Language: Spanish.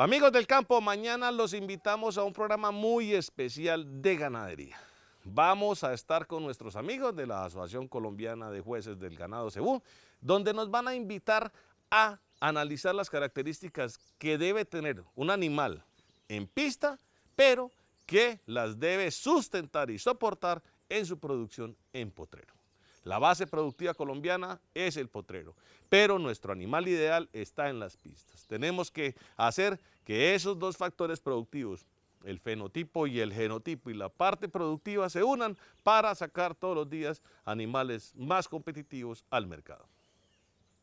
Amigos del campo, mañana los invitamos a un programa muy especial de ganadería. Vamos a estar con nuestros amigos de la Asociación Colombiana de Jueces del Ganado Cebú, donde nos van a invitar a analizar las características que debe tener un animal en pista, pero que las debe sustentar y soportar en su producción en potrero. La base productiva colombiana es el potrero, pero nuestro animal ideal está en las pistas. Tenemos que hacer que esos dos factores productivos, el fenotipo y el genotipo y la parte productiva se unan para sacar todos los días animales más competitivos al mercado.